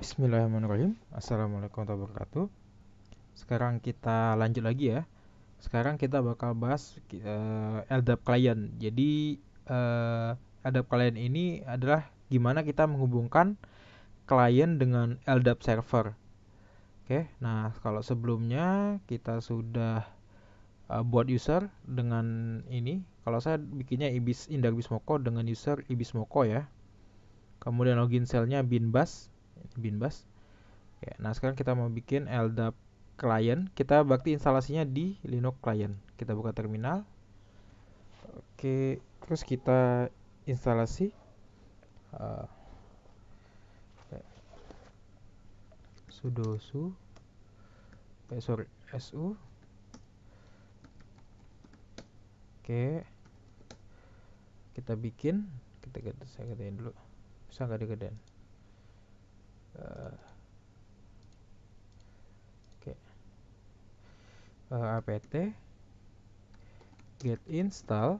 Bismillahirrahmanirrahim Assalamualaikum warahmatullahi wabarakatuh Sekarang kita lanjut lagi ya Sekarang kita bakal bahas uh, eh, LDAP client Jadi uh, eh, LDAP client ini adalah Gimana kita menghubungkan client dengan LDAP server Oke, nah kalau sebelumnya kita sudah uh, buat user dengan ini Kalau saya bikinnya ibis indah Bismoko dengan user ibismoko ya Kemudian login selnya binbas binbas Oke, ya, nah sekarang kita mau bikin LDAP client kita bakti instalasinya di Linux client kita buka terminal oke terus kita instalasi uh, eh, sudo su eh, sorry su oke kita bikin kita saya gedein dulu bisa nggak digedein Eh, oke okay. uh, eh, apt get install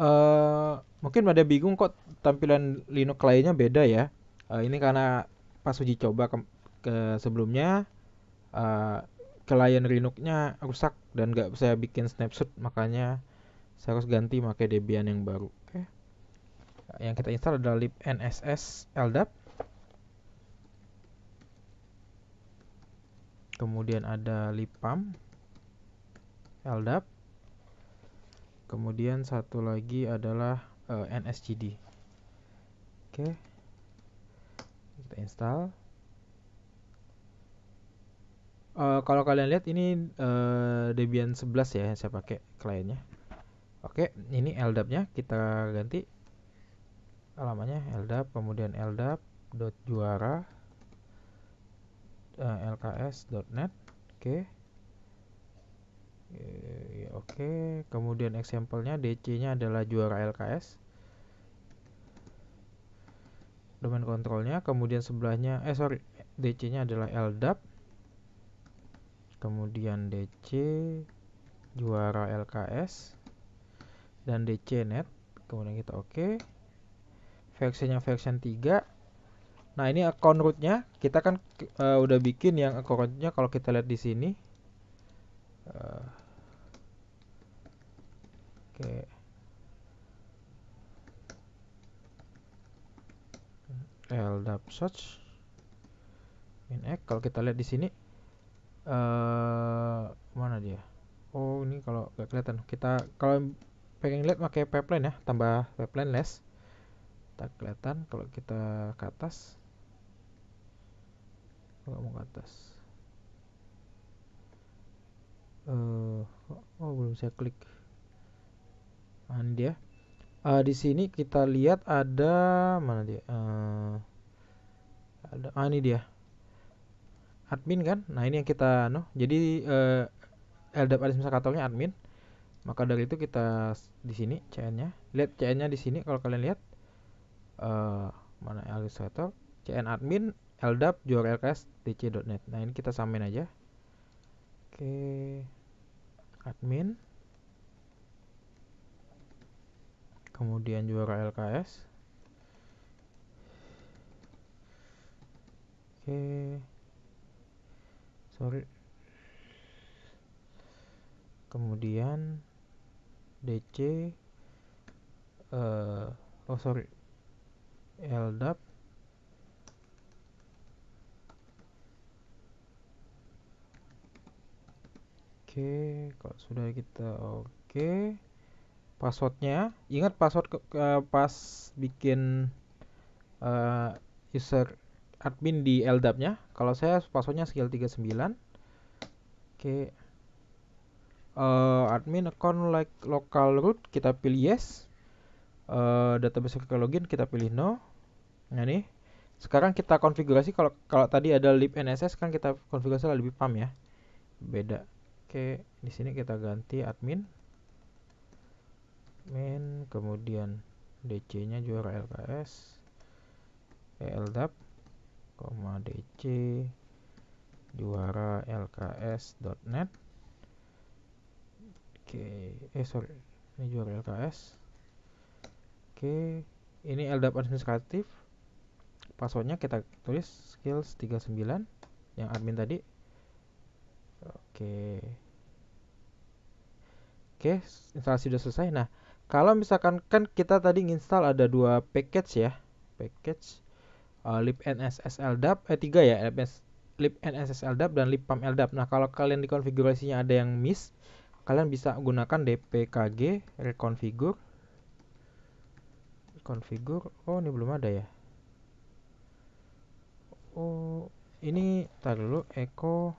uh, mungkin pada bingung kok tampilan Linux lainnya beda ya uh, ini karena pas uji coba ke, ke sebelumnya uh, klien Linuxnya rusak dan nggak saya bikin snapshot makanya saya harus ganti pakai Debian yang baru okay. yang kita install adalah libnss kemudian ada lipam, LDAP, kemudian satu lagi adalah uh, eh, NSGD. Oke, okay. kita install. Uh, kalau kalian lihat ini uh, Debian 11 ya yang saya pakai kliennya. Oke, okay, ini LDAP-nya kita ganti alamannya LDAP, kemudian LDAP dot juara uh, eh, lks.net oke okay. Iya, iya, oke okay. kemudian example-nya DC nya adalah juara LKS domain kontrolnya kemudian sebelahnya eh sorry DC nya adalah LDAP kemudian DC juara LKS dan DC net kemudian kita oke okay. Vexennya version 3 Nah, ini account rootnya kita kan uh, udah bikin yang account rootnya kalau kita lihat di sini. Uh, Oke. Okay. LDAP search in X kalau kita lihat di sini uh, mana dia? Oh, ini kalau nggak kelihatan. Kita kalau pengen lihat pakai pipeline ya, tambah pipeline less. Tak kelihatan kalau kita ke atas nggak mau ke atas uh, oh belum saya klik and ya uh, di sini kita lihat ada mana dia uh, ada ah, ini dia admin kan nah ini yang kita no jadi uh, LDAP ada semacam katolnya admin maka dari itu kita di sini cn-nya lihat cn-nya di sini kalau kalian lihat uh, mana alias cn admin LDAP dc.net. Nah, ini kita samain aja. Oke. Admin. Kemudian juara LKS. Oke. Sorry. Kemudian DC eh uh, oh sorry. LDAP okay. kalau sudah kita oke okay. passwordnya ingat password ke pas bikin uh, user admin di LDAP-nya kalau saya passwordnya skill 39 oke okay. uh, eh, admin account like local root kita pilih yes uh, database login kita pilih no nah nih sekarang kita konfigurasi kalau kalau tadi ada lib NSS kan kita konfigurasi lebih pam ya beda Oke, di sini kita ganti admin admin kemudian DC-nya juara LKS ELDAP, DC juara LKS.net. Oke, eh sorry, ini juara LKS. Oke, ini LDAP administratif. Passwordnya kita tulis skills 39 yang admin tadi Oke. Oke, instalasi sudah selesai. Nah, kalau misalkan kan kita tadi install ada dua package ya. Package uh, libnssldap eh 3 ya, libnssldap dan libPAMLDAP. Nah, kalau kalian di konfigurasinya ada yang miss, kalian bisa gunakan dpkg reconfigure configure. Oh, ini belum ada ya. Oh, ini tar dulu echo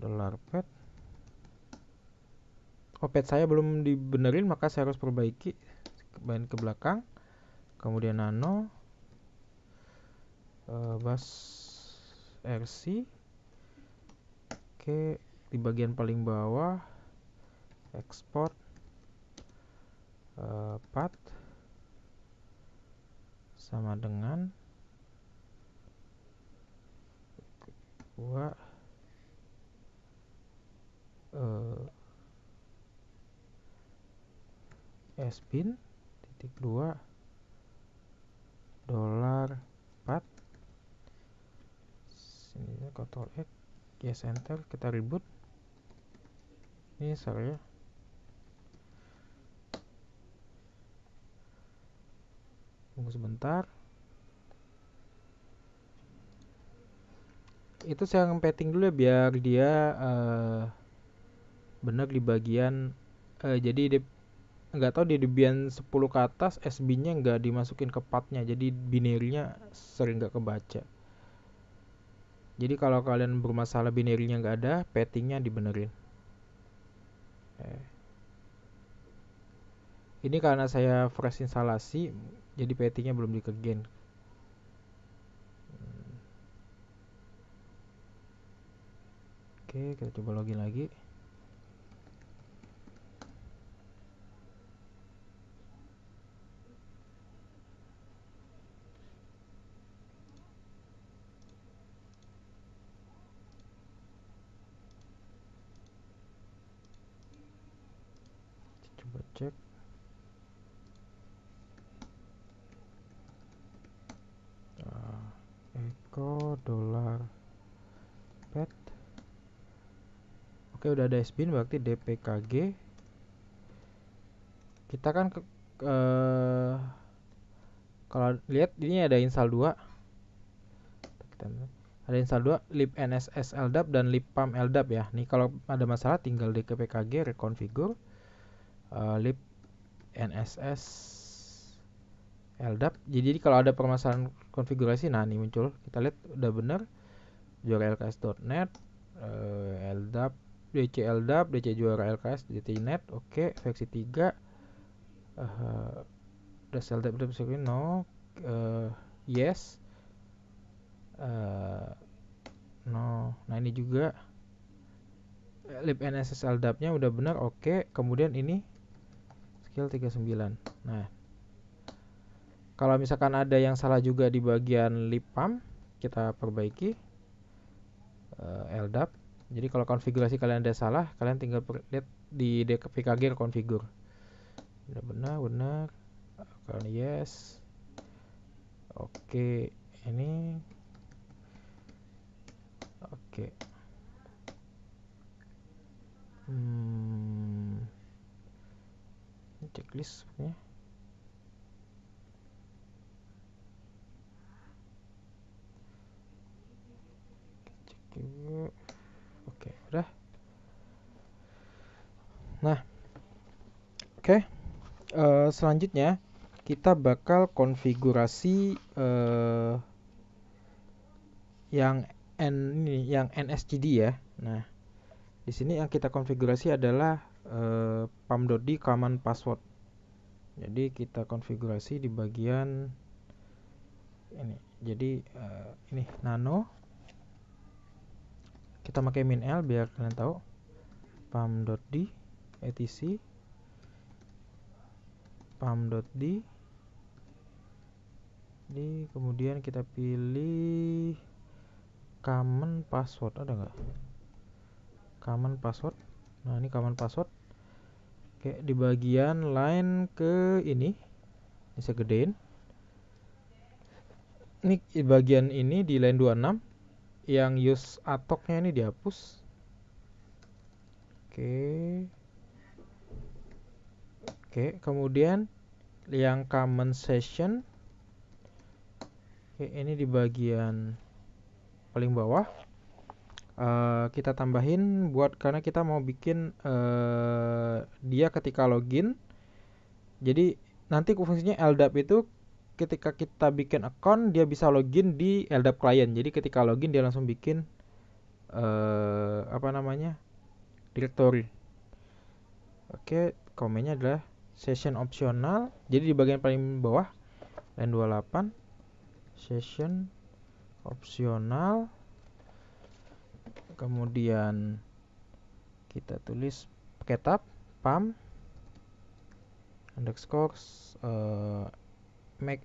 dollar pet opet oh, saya belum dibenerin maka saya harus perbaiki main ke belakang kemudian nano uh, eh, bus RC oke di bagian paling bawah export uh, eh, path sama dengan dua s titik dua dolar empat, sini kotor x yes enter kita ribut ini salah ya tunggu sebentar itu saya ngepeting dulu ya biar dia uh, eh, benar di bagian uh, jadi di nggak tahu di Debian 10 ke atas SB-nya nggak dimasukin ke patnya jadi binary-nya sering nggak kebaca jadi kalau kalian bermasalah binary-nya nggak ada pettingnya dibenerin eh. ini karena saya fresh instalasi jadi pettingnya belum dikegen hmm. Oke, kita coba login lagi. cek nah, echo dolar pet oke udah ada SBIN berarti DPKG kita kan ke, ke kalau lihat ini ada install 2 ada install 2 lib nss ldap dan lib pam ldap ya nih kalau ada masalah tinggal di KPKG reconfigure uh, eh, lib nss LDAP jadi, kalau ada permasalahan konfigurasi nah ini muncul kita lihat udah bener juara lks.net uh, eh, LDAP DC LDAP DC juara lks DTNet oke okay, versi 3 uh, sel LDAP udah screen no uh, yes uh, no nah ini juga lib NSS LDAP udah benar oke okay. kemudian ini kecil 39. Nah, kalau misalkan ada yang salah juga di bagian lipam, kita perbaiki uh, eh, LDAP. Jadi kalau konfigurasi kalian ada salah, kalian tinggal lihat di DKPKG konfigur. Udah benar, benar. Kalau yes. Oke, ini Oke. Hmm checklist sebenarnya cek dulu oke udah nah oke uh, selanjutnya kita bakal konfigurasi uh, yang n ini yang NSCD ya nah di sini yang kita konfigurasi adalah pam.d eh, pamdodi command password jadi kita konfigurasi di bagian ini jadi uh, ini nano kita pakai min l biar kalian tahu pam.d etc pam.d di kemudian kita pilih common password ada nggak common password nah ini command password oke di bagian line ke ini ini saya gedein ini di bagian ini di line 26 yang use atoknya ini dihapus oke oke kemudian yang common session oke ini di bagian paling bawah Eh, kita tambahin buat karena kita mau bikin uh, dia ketika login jadi nanti fungsinya LDAP itu ketika kita bikin account dia bisa login di LDAP client jadi ketika login dia langsung bikin uh, apa namanya directory oke okay, komennya adalah session opsional jadi di bagian paling bawah N28 session opsional kemudian kita tulis ketab pam underscore uh, make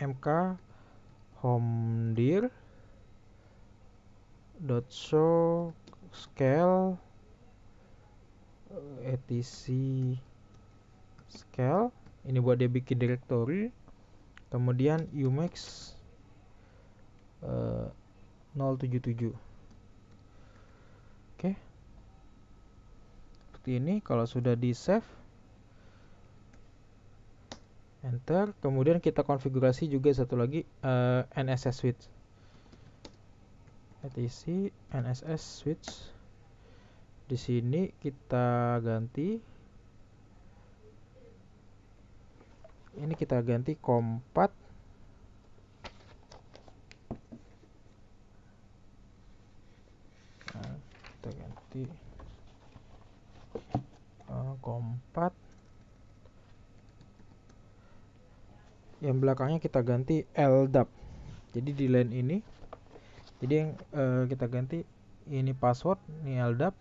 mk home dot show scale eh, etc scale ini buat dia bikin directory kemudian umax uh, 077 seperti ini kalau sudah di save enter kemudian kita konfigurasi juga satu lagi uh, eh, NSS switch etc NSS switch di sini kita ganti ini kita ganti kompat nah, kita ganti kompat yang belakangnya kita ganti LDAP jadi di line ini jadi yang e, kita ganti ini password ini LDAP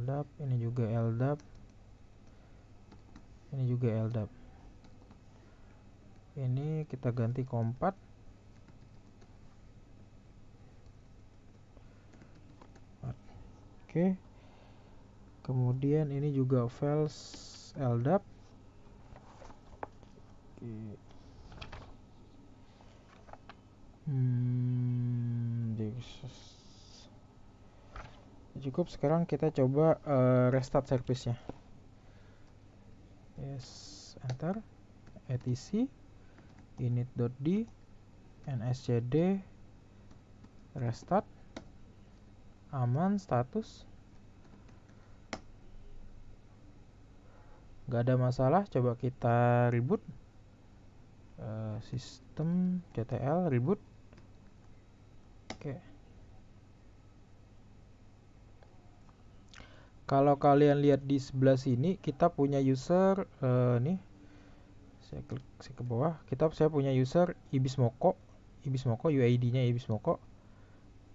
LDAP ini juga LDAP ini juga LDAP ini kita ganti kompat oke okay kemudian ini juga files LDAP hmm, cukup sekarang kita coba uh, restart servicenya yes enter etc init.d nscd restart aman status nggak ada masalah coba kita reboot uh, sistem CTL reboot oke okay. kalau kalian lihat di sebelah sini kita punya user uh, nih saya klik saya ke bawah kita saya punya user ibismoko ibismoko UID nya ibismoko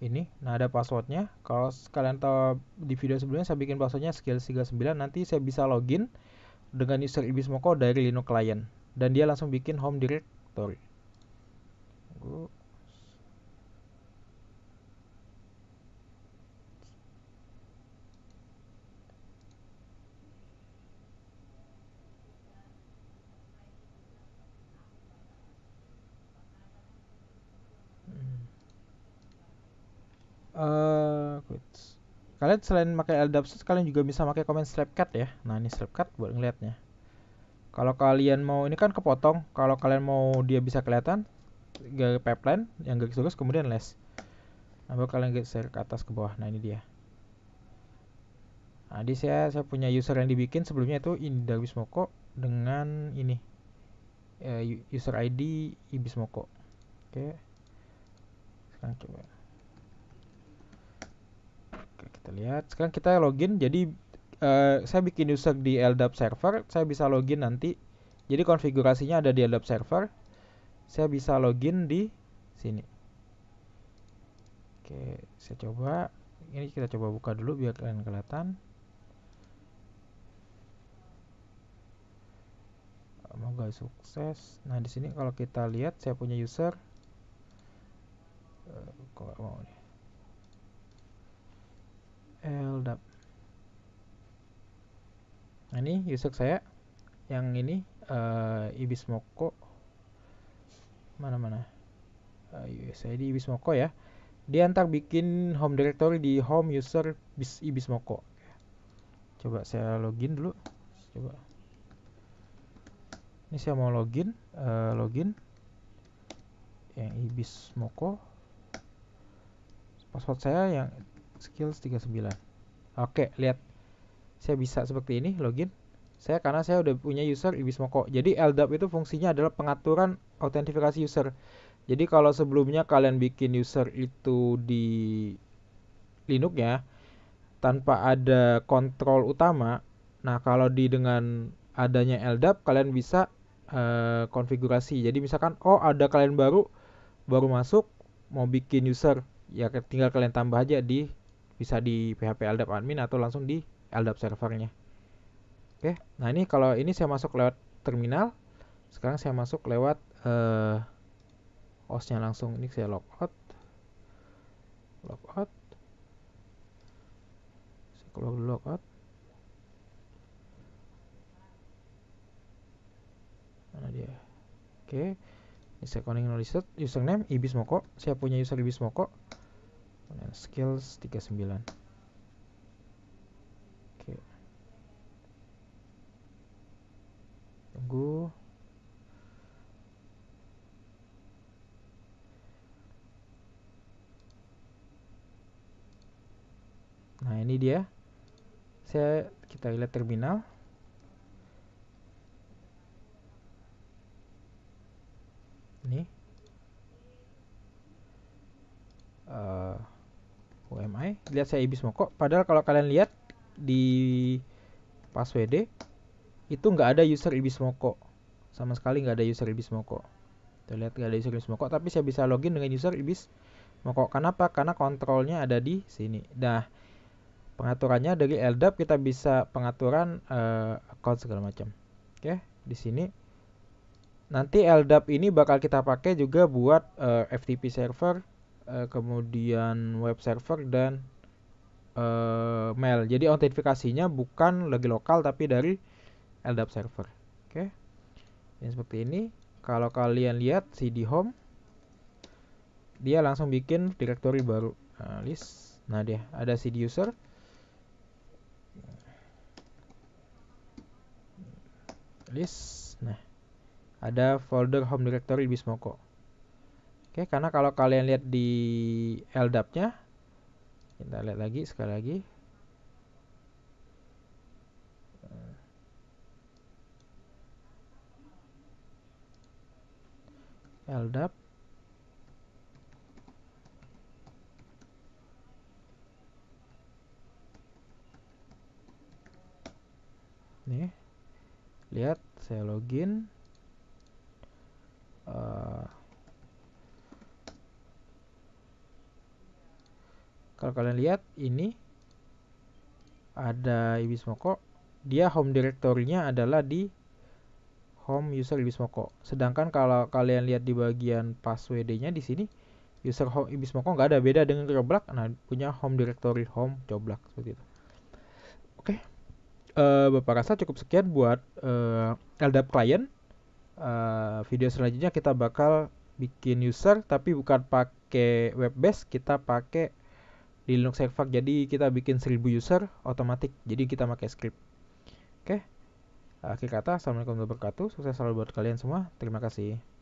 ini nah ada passwordnya kalau kalian tahu di video sebelumnya saya bikin passwordnya skill 39 nanti saya bisa login dengan user moko dari Linux client dan dia langsung bikin home directory. kalian selain pakai LDAP kalian juga bisa pakai command snapcat ya nah ini snapcat buat ngeliatnya. kalau kalian mau ini kan kepotong kalau kalian mau dia bisa kelihatan gak pipeline yang garis lurus kemudian less. nah kalian geser ke atas ke bawah nah ini dia nah di saya saya punya user yang dibikin sebelumnya itu Indabis Moko dengan ini uh, user ID Ibis Moko oke okay. sekarang coba kita lihat sekarang kita login jadi uh, saya bikin user di LDAP server saya bisa login nanti jadi konfigurasinya ada di LDAP server saya bisa login di sini oke saya coba ini kita coba buka dulu biar kalian kelihatan semoga sukses nah di sini kalau kita lihat saya punya user uh, eh, kalau mau Nah, ini user saya yang ini uh, ibis moko mana mana uh, saya di ibis moko ya dia ntar bikin home directory di home user bis ibis moko coba saya login dulu coba ini saya mau login uh, login yang ibis moko password saya yang skills 39 oke lihat saya bisa seperti ini login saya karena saya udah punya user ibismoko jadi LDAP itu fungsinya adalah pengaturan autentifikasi user jadi kalau sebelumnya kalian bikin user itu di Linux ya tanpa ada kontrol utama nah kalau di dengan adanya LDAP kalian bisa uh, konfigurasi jadi misalkan oh ada kalian baru baru masuk mau bikin user ya tinggal kalian tambah aja di bisa di PHP LDAP admin atau langsung di LDAP servernya. Oke, nah ini kalau ini saya masuk lewat terminal, sekarang saya masuk lewat uh, eh, OS-nya langsung. Ini saya logout, logout, saya keluar dulu logout. Mana dia? Oke, ini saya connect no reset, username ibismoko. Saya punya user ibismoko. moko. skills 39. lagu nah ini dia saya kita lihat terminal ini uh, eh, UMI lihat saya ibis moko padahal kalau kalian lihat di pas itu nggak ada user ibis moko sama sekali nggak ada user ibis moko tuh lihat nggak ada user ibis moko tapi saya bisa login dengan user ibis moko kenapa karena kontrolnya ada di sini nah pengaturannya dari LDAP kita bisa pengaturan uh, account segala macam oke okay, di sini nanti LDAP ini bakal kita pakai juga buat uh, eh, FTP server uh, kemudian web server dan uh, mail jadi autentifikasinya bukan lagi lokal tapi dari LDAP server. Oke. Okay. Yang seperti ini, kalau kalian lihat CD home dia langsung bikin directory baru. Nah, list. Nah, dia ada CD user. List. Nah, ada folder home directory Bismoko. Oke, karena kalau kalian lihat di LDAP-nya kita lihat lagi sekali lagi LDAP nih lihat saya login uh, kalau kalian lihat ini ada ibis moko dia home directory-nya adalah di home user ibismoko. Sedangkan kalau kalian lihat di bagian passwordnya di sini user home ibismoko nggak ada beda dengan coblak. Nah, punya home directory home coblak seperti itu. Oke. Okay. Uh, eh, Bapak rasa cukup sekian buat uh, eh, LDAP client. Uh, eh, video selanjutnya kita bakal bikin user tapi bukan pakai web base, kita pakai di Linux Server. Jadi kita bikin 1000 user otomatis. Jadi kita pakai script. Akhir kata, Assalamualaikum warahmatullahi wabarakatuh. Sukses selalu buat kalian semua. Terima kasih.